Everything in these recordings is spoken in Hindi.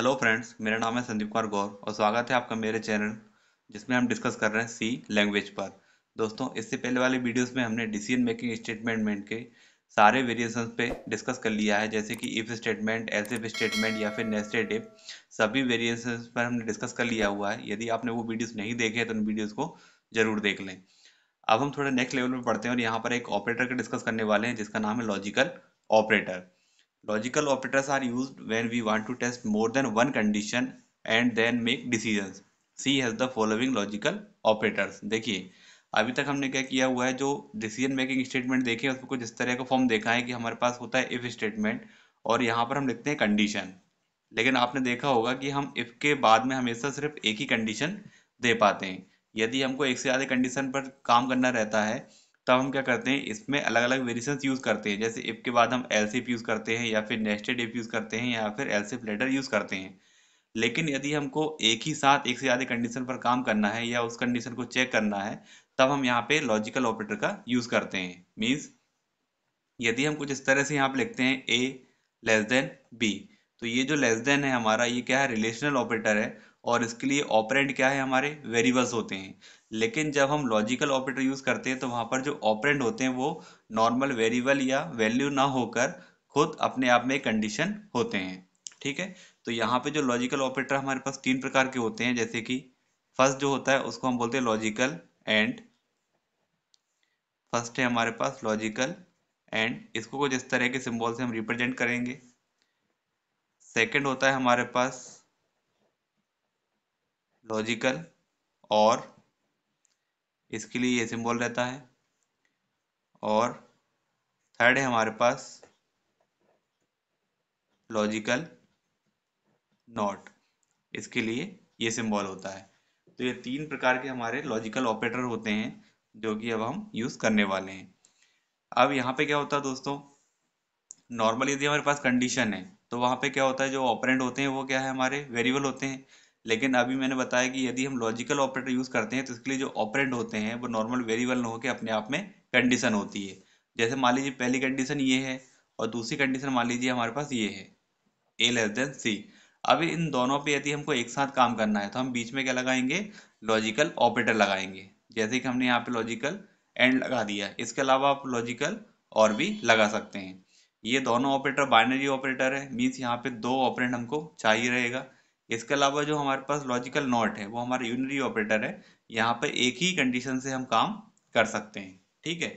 हेलो फ्रेंड्स मेरा नाम है संदीप कुमार गौर और स्वागत है आपका मेरे चैनल जिसमें हम डिस्कस कर रहे हैं सी लैंग्वेज पर दोस्तों इससे पहले वाले वीडियोस में हमने डिसीजन मेकिंग स्टेटमेंट के सारे वेरिएशन पे डिस्कस कर लिया है जैसे कि इफ स्टेटमेंट इफ स्टेटमेंट या फिर नेस्टेड इफ सभी वेरिएशन पर हमने डिस्कस कर लिया हुआ है यदि आपने वो वीडियोज़ नहीं देखे तो उन वीडियोज़ को ज़रूर देख लें अब हम थोड़ा नेक्स्ट लेवल पर पढ़ते हैं और यहाँ पर एक ऑपरेटर का डिस्कस करने वाले हैं जिसका नाम है logical operator Logical operators are used when we want to test more than one condition and then make decisions. C has the following logical operators. देखिए अभी तक हमने क्या किया हुआ है जो डिसीजन मेकिंग स्टेटमेंट देखे उसमें कुछ इस तरह का फॉर्म देखा है कि हमारे पास होता है इफ स्टेटमेंट और यहाँ पर हम लिखते हैं कंडीशन लेकिन आपने देखा होगा कि हम इफ के बाद में हमेशा सिर्फ एक ही कंडीशन दे पाते हैं यदि हमको एक से ज़्यादा कंडीशन पर काम करना रहता है तब हम क्या करते हैं इसमें अलग अलग वेरिएशन यूज़ करते हैं जैसे इफ़ के बाद हम एल यूज़ करते हैं या फिर नेस्टेड इफ़ यूज़ करते हैं या फिर एल लेटर यूज़ करते हैं लेकिन यदि हमको एक ही साथ एक से ज़्यादा कंडीशन पर काम करना है या उस कंडीशन को चेक करना है तब हम यहाँ पे लॉजिकल ऑपरेटर का यूज़ करते हैं मीन्स यदि हम कुछ इस तरह से यहाँ पे लिखते हैं ए लेस देन बी तो ये जो लेस देन है हमारा ये क्या है रिलेशनल ऑपरेटर है और इसके लिए ऑपरेंट क्या है हमारे वेरिएबल्स होते हैं लेकिन जब हम लॉजिकल ऑपरेटर यूज़ करते हैं तो वहां पर जो ऑपरेंड होते हैं वो नॉर्मल वेरिएबल या वैल्यू ना होकर खुद अपने आप में कंडीशन होते हैं ठीक है तो यहाँ पे जो लॉजिकल ऑपरेटर हमारे पास तीन प्रकार के होते हैं जैसे कि फर्स्ट जो होता है उसको हम बोलते हैं लॉजिकल एंड फर्स्ट है हमारे पास लॉजिकल एंड इसको कुछ इस तरह के सिंबल से हम रिप्रेजेंट करेंगे सेकंड होता है हमारे पास लॉजिकल और इसके लिए ये सिंबल रहता है और थर्ड है हमारे पास लॉजिकल नॉट इसके लिए ये सिंबल होता है तो ये तीन प्रकार के हमारे लॉजिकल ऑपरेटर होते हैं जो कि अब हम यूज़ करने वाले हैं अब यहाँ पे क्या होता है दोस्तों नॉर्मली यदि हमारे पास कंडीशन है तो वहाँ पे क्या होता है जो ऑपरेंट होते हैं वो क्या है हमारे वेरिएबल होते हैं लेकिन अभी मैंने बताया कि यदि हम लॉजिकल ऑपरेटर यूज़ करते हैं तो इसके लिए जो ऑपरेंट होते हैं वो नॉर्मल वेरिएबल न होकर अपने आप में कंडीशन होती है जैसे मान लीजिए पहली कंडीशन ये है और दूसरी कंडीशन मान लीजिए हमारे पास ये है ए लेस देन सी अभी इन दोनों पे यदि हमको एक साथ काम करना है तो हम बीच में क्या लगाएंगे लॉजिकल ऑपरेटर लगाएंगे जैसे कि हमने यहाँ पे लॉजिकल एंड लगा दिया इसके अलावा आप लॉजिकल और भी लगा सकते हैं ये दोनों ऑपरेटर बाइनरी ऑपरेटर है मीन्स यहाँ पे दो ऑपरेंट हमको चाहिए रहेगा इसके अलावा जो हमारे पास लॉजिकल नॉट है वो हमारा यूनरी ऑपरेटर है यहाँ पे एक ही कंडीशन से हम काम कर सकते हैं ठीक है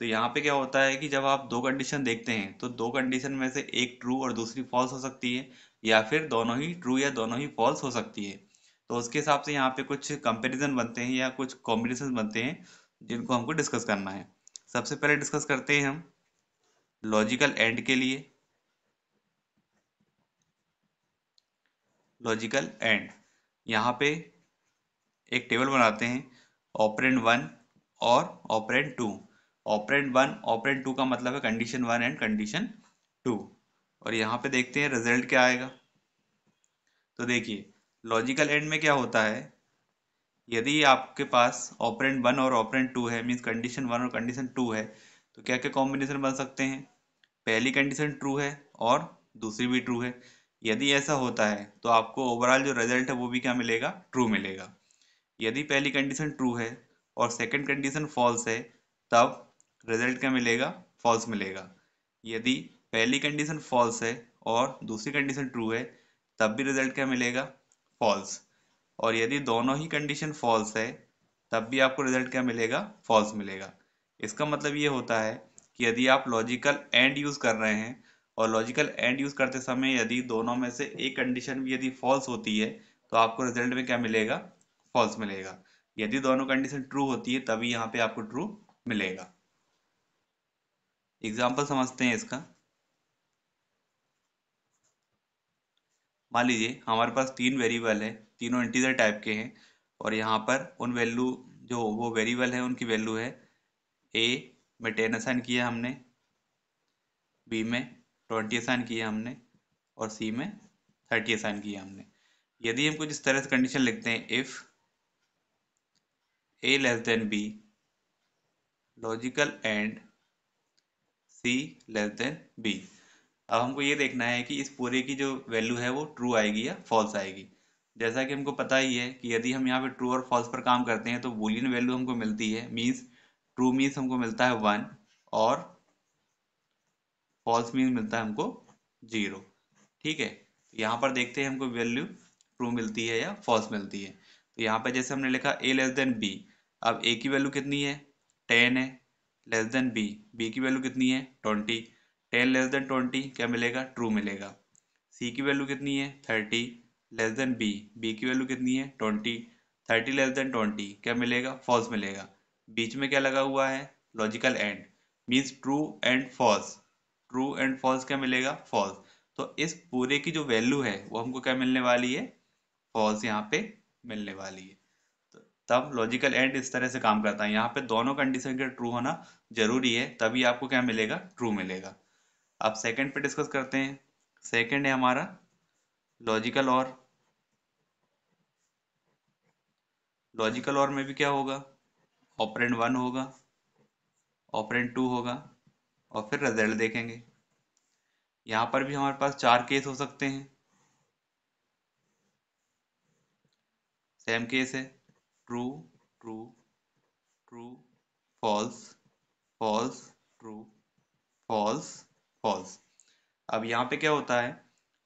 तो यहाँ पे क्या होता है कि जब आप दो कंडीशन देखते हैं तो दो कंडीशन में से एक ट्रू और दूसरी फॉल्स हो सकती है या फिर दोनों ही ट्रू या दोनों ही फॉल्स हो सकती है तो उसके हिसाब से यहाँ पे कुछ कंपेरिजन बनते हैं या कुछ कॉम्बिनेशन बनते हैं जिनको हमको डिस्कस करना है सबसे पहले डिस्कस करते हैं हम लॉजिकल एंड के लिए लॉजिकल एंड यहाँ पे एक टेबल बनाते हैं ऑपरेंट वन और operand two operand one operand two का मतलब है condition one and condition two और यहाँ पे देखते हैं रिजल्ट क्या आएगा तो देखिए लॉजिकल एंड में क्या होता है यदि आपके पास ऑपरेंट वन और ऑपरेंट टू है मीन्स कंडीशन वन और कंडीशन टू है तो क्या क्या कॉम्बिनेशन बन सकते हैं पहली कंडीशन ट्रू है और दूसरी भी ट्रू है यदि ऐसा होता है तो आपको ओवरऑल जो रिजल्ट है वो भी क्या मिलेगा ट्रू मिलेगा यदि पहली कंडीशन ट्रू है और सेकंड कंडीशन फॉल्स है तब रिजल्ट क्या मिलेगा फॉल्स मिलेगा यदि पहली कंडीशन फॉल्स है और दूसरी कंडीशन ट्रू है तब भी रिजल्ट क्या मिलेगा फॉल्स और यदि दोनों ही कंडीशन फॉल्स है तब भी आपको रिजल्ट क्या मिलेगा फॉल्स मिलेगा इसका मतलब ये होता है कि यदि आप लॉजिकल एंड यूज़ कर रहे हैं और लॉजिकल एंड यूज करते समय यदि दोनों में से एक कंडीशन भी यदि फॉल्स होती है तो आपको रिजल्ट में क्या मिलेगा फॉल्स मिलेगा यदि दोनों कंडीशन ट्रू होती है तभी यहाँ पे आपको ट्रू मिलेगा एग्जाम्पल समझते हैं इसका मान लीजिए हमारे पास तीन वेरिएबल है तीनों इंटीजर टाइप के हैं और यहाँ पर उन वैल्यू जो वो वेरिएबल है उनकी वैल्यू है ए में टेन असाइन किया हमने बी में ट्वेंटी असाइन किया हमने और सी में थर्टी असाइन किया हमने यदि हम कुछ इस तरह से कंडीशन लिखते हैं if a less than b logical and c less than b अब हमको ये देखना है कि इस पूरे की जो वैल्यू है वो ट्रू आएगी या फॉल्स आएगी जैसा कि हमको पता ही है कि यदि हम यहाँ पे ट्रू और फॉल्स पर काम करते हैं तो बूलियन वैल्यू हमको मिलती है मीन्स ट्रू मीन्स हमको मिलता है वन और फॉल्स मीन मिलता है हमको जीरो ठीक है यहाँ पर देखते हैं हमको वैल्यू ट्रू मिलती है या फॉल्स मिलती है तो यहाँ पर जैसे हमने लिखा ए लेस देन बी अब ए की वैल्यू कितनी है टेन है लेस देन बी बी की वैल्यू कितनी है twenty ten less than twenty क्या मिलेगा ट्रू मिलेगा सी की वैल्यू कितनी है thirty less than b b की वैल्यू कितनी है twenty thirty less than twenty क्या मिलेगा फॉल्स मिलेगा बीच में क्या लगा हुआ है logical and means true and false true and false क्या मिलेगा फॉल्स तो इस पूरे की जो वैल्यू है वो हमको क्या मिलने वाली है फॉल्स यहाँ पे मिलने वाली है तो तब लॉजिकल एंड इस तरह से काम करता है यहाँ पे दोनों कंडीशन का ट्रू होना जरूरी है तभी आपको क्या मिलेगा ट्रू मिलेगा आप सेकेंड पे डिस्कस करते हैं सेकेंड है हमारा लॉजिकल और लॉजिकल और में भी क्या होगा ऑपरेंट वन होगा ऑपरेंट टू होगा और फिर रिजल्ट देखेंगे यहाँ पर भी हमारे पास चार केस हो सकते हैं सेम केस है true true true false false true false false अब यहाँ पे क्या होता है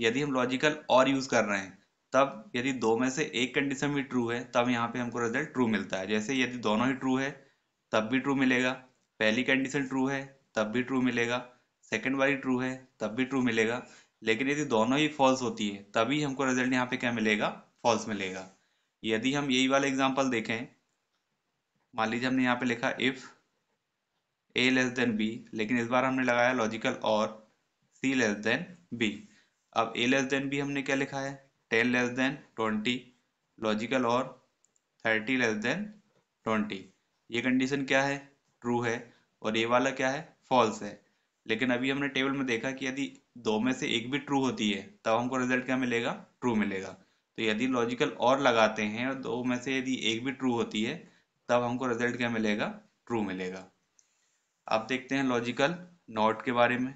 यदि हम लॉजिकल और यूज कर रहे हैं तब यदि दो में से एक कंडीशन भी ट्रू है तब यहाँ पे हमको रिजल्ट ट्रू मिलता है जैसे यदि दोनों ही ट्रू है तब भी ट्रू मिलेगा पहली कंडीशन ट्रू है तब भी ट्रू मिलेगा सेकेंड वाली ट्रू है तब भी ट्रू मिलेगा लेकिन यदि दोनों ही फॉल्स होती है तभी हमको रिजल्ट यहाँ पे क्या मिलेगा फॉल्स मिलेगा यदि हम यही वाला एग्जाम्पल देखें मान लीजिए हमने यहाँ पे लिखा if a less than b लेकिन इस बार हमने लगाया लॉजिकल और सी लेस देन बी अब ए लेस देन बी हमने क्या लिखा है ten less than twenty logical और थर्टी लेस देन ट्वेंटी ये कंडीशन क्या है ट्रू है और ए वाला क्या है फॉल्स है लेकिन अभी हमने टेबल में देखा कि यदि दो में से एक भी ट्रू होती है तब तो हमको रिजल्ट क्या मिलेगा ट्रू मिलेगा तो यदि लॉजिकल और लगाते हैं और दो में से यदि एक भी ट्रू होती है तब हमको रिजल्ट क्या मिलेगा ट्रू मिलेगा आप देखते हैं लॉजिकल नॉट के बारे में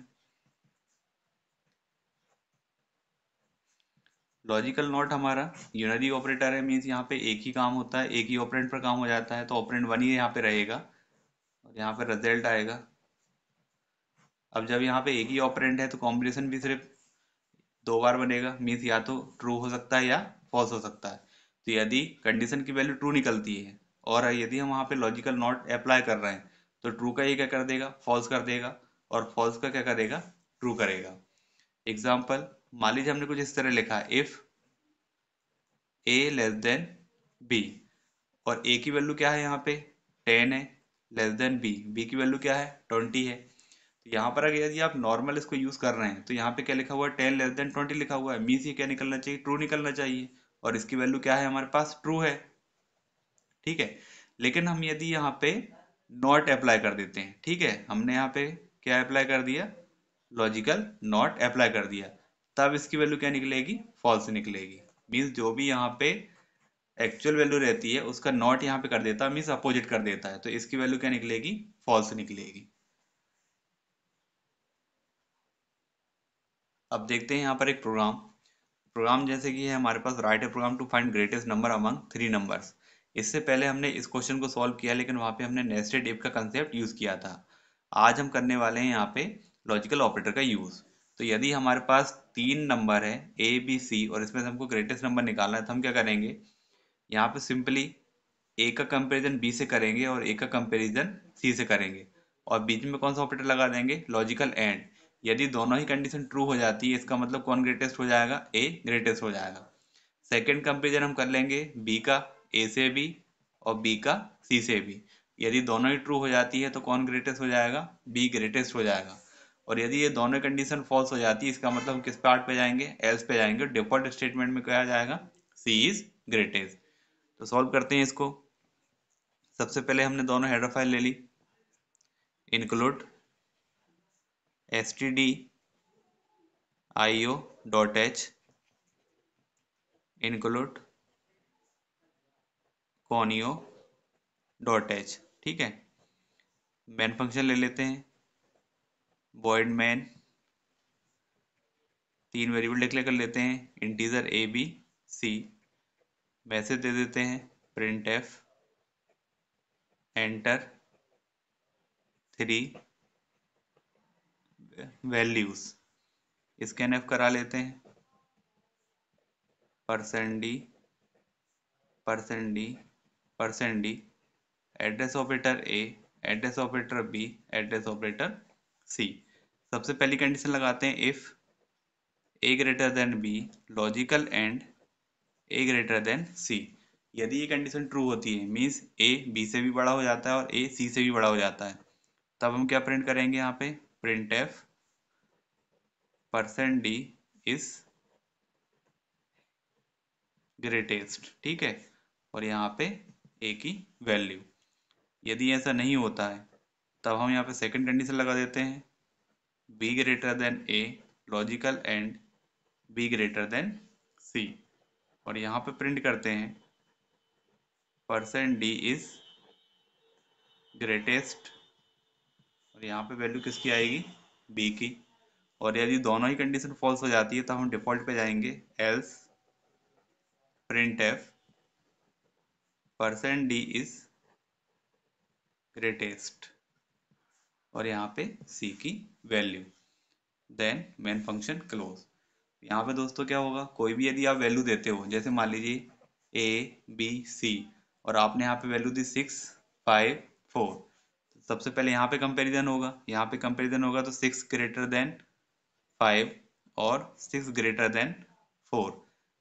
लॉजिकल नॉट हमारा यूनरी ऑपरेटर है मीन्स यहाँ पे एक ही काम होता है एक ही ऑपरेंट पर काम हो जाता है तो ऑपरेंट वन ही यहाँ पे रहेगा और यहाँ पे रिजल्ट आएगा अब जब यहाँ पे एक ही ऑपरेंट है तो कॉम्बिनेशन भी सिर्फ दो बार बनेगा मीन्स या तो ट्रू हो सकता है या फॉल्स हो सकता है तो यदि कंडीशन की वैल्यू ट्रू निकलती है और यदि हम वहाँ पे लॉजिकल नॉट अप्लाई कर रहे हैं तो ट्रू का ये क्या कर देगा फॉल्स कर देगा और फॉल्स का क्या करेगा ट्रू करेगा एग्जाम्पल मान लीजिए हमने कुछ इस तरह लिखा if a less than b और ए की वैल्यू क्या है यहाँ पे टेन है लेस देन बी बी की वैल्यू क्या है ट्वेंटी है तो यहाँ पर अगर यदि आप नॉर्मल इसको यूज़ कर रहे हैं तो यहाँ पे क्या लिखा हुआ है टेन लेस देन ट्वेंटी लिखा हुआ है मीन्स ये क्या निकलना चाहिए ट्रू निकलना चाहिए और इसकी वैल्यू क्या है हमारे पास ट्रू है ठीक है लेकिन हम यदि यहाँ पे नॉट अप्लाई कर देते हैं ठीक है हमने यहाँ पे क्या अप्लाई कर दिया लॉजिकल नॉट अप्लाई कर दिया तब इसकी वैल्यू क्या निकलेगी फॉल्स निकलेगी मीन्स जो भी यहाँ पे एक्चुअल वैल्यू रहती है उसका नॉट यहाँ पे कर देता है मीन्स अपोजिट कर देता है तो इसकी वैल्यू क्या निकलेगी फॉल्स निकलेगी अब देखते हैं यहाँ पर एक प्रोग्राम प्रोग्राम जैसे कि है हमारे पास write a program to find greatest number among three numbers इससे पहले हमने इस क्वेश्चन को सॉल्व किया लेकिन वहाँ पे हमने नेस्टेड इफ का कंसेप्ट यूज़ किया था आज हम करने वाले हैं यहाँ पे लॉजिकल ऑपरेटर का यूज़ तो यदि हमारे पास तीन नंबर है ए बी सी और इसमें से हमको ग्रेटेस्ट नंबर निकालना है तो हम क्या करेंगे यहाँ पे सिंपली ए का कंपेरिजन बी से करेंगे और ए का कंपेरिजन सी से करेंगे और बीच में कौन सा ऑपरेटर लगा देंगे लॉजिकल एंड यदि दोनों ही कंडीशन ट्रू हो जाती है इसका मतलब कौन ग्रेटेस्ट हो जाएगा ए ग्रेटेस्ट हो जाएगा सेकेंड कंपेरिजन हम कर लेंगे बी का ए से बी और बी का सी से बी यदि दोनों ही ट्रू हो जाती है तो कौन ग्रेटेस्ट हो जाएगा बी ग्रेटेस्ट हो जाएगा और यदि ये दोनों कंडीशन फॉल्स हो जाती है इसका मतलब हम किस पार्ट पे जाएंगे एल्स पे जाएंगे डिफॉल्ट स्टेटमेंट में क्या जाएगा सी इज ग्रेटेस्ट तो सॉल्व करते हैं इसको सबसे पहले हमने दोनों हेड्रोफाइल ले ली include s t d h conio dot h ठीक है मैन फंक्शन ले लेते हैं बॉयड मैन तीन वेरिएबल डिक्लेयर कर लेते हैं integer a b c message दे देते हैं printf enter three values scanf करा लेते हैं percent d percent d percent d address operator a address operator b address operator c सबसे पहली कंडीशन लगाते हैं if a greater than b logical and a greater than c यदि ये कंडीशन ट्रू होती है मीन्स ए बी से भी बड़ा हो जाता है और ए सी से भी बड़ा हो जाता है तब हम क्या प्रिंट करेंगे यहाँ पे printf percent d is greatest ठीक है और यहाँ पे ए की वैल्यू यदि ऐसा नहीं होता है तब हम यहाँ पे सेकंड कंडीशन लगा देते हैं b greater than a logical and b greater than c और यहाँ पे प्रिंट करते हैं परसेंट डी इज ग्रेटेस्ट और यहाँ पे वैल्यू किसकी आएगी बी की और यदि दोनों ही कंडीशन फॉल्स हो जाती है तो हम डिफॉल्ट पे जाएंगे else print printf percent d is greatest और यहाँ पे सी की value then main function close यहाँ पे दोस्तों क्या होगा कोई भी यदि आप वैल्यू देते हो जैसे मान लीजिए ए बी सी और आपने यहाँ पे वैल्यू दी सिक्स फाइव फोर सबसे पहले यहाँ पे कंपैरिजन होगा यहाँ पे कंपैरिजन होगा तो सिक्स ग्रेटर देन फाइव और सिक्स ग्रेटर देन फोर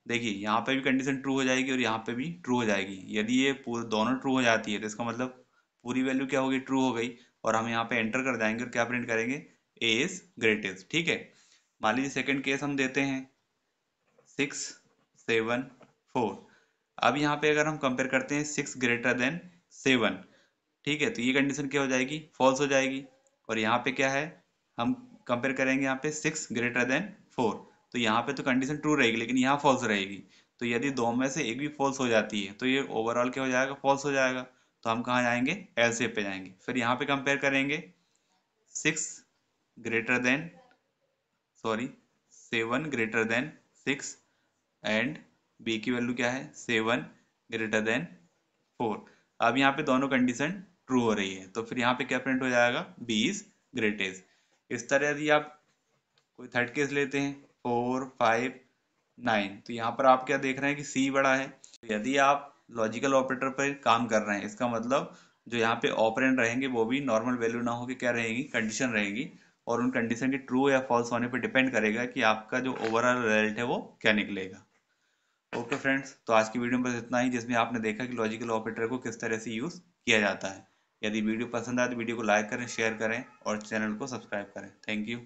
देखिए यहाँ पे भी कंडीशन ट्रू हो जाएगी और यहाँ पे भी ट्रू हो जाएगी यदि ये पूरे दोनों ट्रू हो जाती है तो इसका मतलब पूरी वैल्यू क्या होगी ट्रू हो गई और हम यहाँ पे एंटर कर जाएंगे और क्या प्रिंट करेंगे ए इज ग्रेटेस्ट ठीक है मान लीजिए सेकेंड केस हम देते हैं सिक्स सेवन फोर अब यहाँ पे अगर हम कंपेयर करते हैं सिक्स ग्रेटर देन सेवन ठीक है तो ये कंडीशन क्या हो जाएगी फॉल्स हो जाएगी और यहाँ पे क्या है हम कंपेयर करेंगे यहाँ पे सिक्स ग्रेटर देन फोर तो यहाँ पे तो कंडीशन ट्रू रहेगी लेकिन यहाँ फॉल्स रहेगी तो यदि दो में से एक भी फॉल्स हो जाती है तो ये ओवरऑल क्या हो जाएगा फॉल्स हो जाएगा तो हम कहाँ जाएंगे एल सेप पे जाएंगे फिर यहाँ पे कंपेयर करेंगे six greater than sorry seven greater than six and b की वैल्यू क्या है सेवन ग्रेटर देन फोर अब यहाँ पे दोनों कंडीशन ट्रू हो रही है तो फिर यहाँ पे क्या प्रिंट हो जाएगा बी इज ग्रेटेस्ट इस तरह यदि आप कोई थर्ड केस लेते हैं फोर फाइव नाइन तो यहाँ पर आप क्या देख रहे हैं कि सी बड़ा है यदि आप लॉजिकल ऑपरेटर पर काम कर रहे हैं इसका मतलब जो यहाँ पे ऑपरेंट रहेंगे वो भी नॉर्मल वैल्यू ना होकर क्या रहेगी कंडीशन रहेगी और उन कंडीशन के ट्रू या फॉल्स होने पर डिपेंड करेगा कि आपका जो ओवरऑल रिजल्ट है वो क्या निकलेगा ओके फ्रेंड्स तो आज की वीडियो में बस इतना ही जिसमें आपने देखा कि लॉजिकल ऑपरेटर को किस तरह से यूज़ किया जाता है यदि वीडियो पसंद आए तो वीडियो को लाइक करें शेयर करें और चैनल को सब्सक्राइब करें थैंक यू